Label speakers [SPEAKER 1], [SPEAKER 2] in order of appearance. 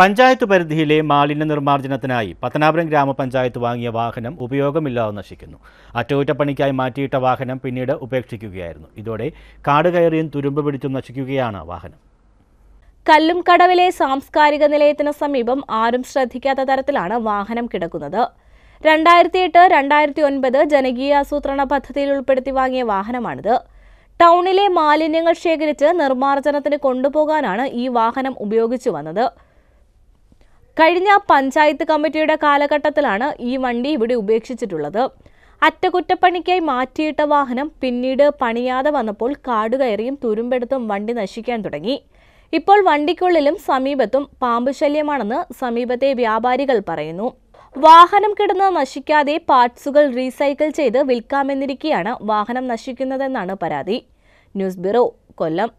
[SPEAKER 1] പഞ്ചായത്ത് പരിധിയിലെ മാലിന്യ നിർമ്മാർജ്ജനത്തിനായി പത്തനാപുരം ഗ്രാമപഞ്ചായത്ത് വാങ്ങിയ വാഹനം ഉപയോഗമില്ലാതെ നശിക്കുന്നു അറ്റകുറ്റപ്പണിക്കായി മാറ്റിയിട്ട വാഹനം പിന്നീട് ഉപേക്ഷിക്കുകയായിരുന്നു ഇതോടെ കാട് കയറിയും തുരുമ്പ് പിടിച്ചും നശിക്കുകയാണ് വാഹനം
[SPEAKER 2] കല്ലും കടവിലെ സാംസ്കാരിക നിലയത്തിന് സമീപം ആരും ശ്രദ്ധിക്കാത്ത തരത്തിലാണ് വാഹനം കിടക്കുന്നത് രണ്ടായിരത്തി എട്ട് രണ്ടായിരത്തി ഒൻപത് ജനകീയ ആസൂത്രണ പദ്ധതിയിൽ ഉൾപ്പെടുത്തി വാങ്ങിയ വാഹനമാണിത് ടൗണിലെ മാലിന്യങ്ങൾ ശേഖരിച്ച് നിർമ്മാർജ്ജനത്തിന് കൊണ്ടുപോകാനാണ് ഈ വാഹനം ഉപയോഗിച്ചു വന്നത് കഴിഞ്ഞ പഞ്ചായത്ത് കമ്മിറ്റിയുടെ കാലഘട്ടത്തിലാണ് ഈ വണ്ടി ഇവിടെ ഉപേക്ഷിച്ചിട്ടുള്ളത് അറ്റകുറ്റപ്പണിക്കായി മാറ്റിയിട്ട വാഹനം പിന്നീട് പണിയാതെ വന്നപ്പോൾ കാടുകയറിയും തുരുമ്പെടുത്തും വണ്ടി നശിക്കാൻ തുടങ്ങി ഇപ്പോൾ വണ്ടിക്കുള്ളിലും സമീപത്തും പാമ്പ് ശല്യമാണെന്ന് സമീപത്തെ വ്യാപാരികൾ പറയുന്നു വാഹനം കിടന്ന് നശിക്കാതെ പാർട്സുകൾ റീസൈക്കിൾ ചെയ്ത് വിൽക്കാമെന്നിരിക്കെയാണ് വാഹനം നശിക്കുന്നതെന്നാണ് പരാതി ന്യൂസ് ബ്യൂറോ കൊല്ലം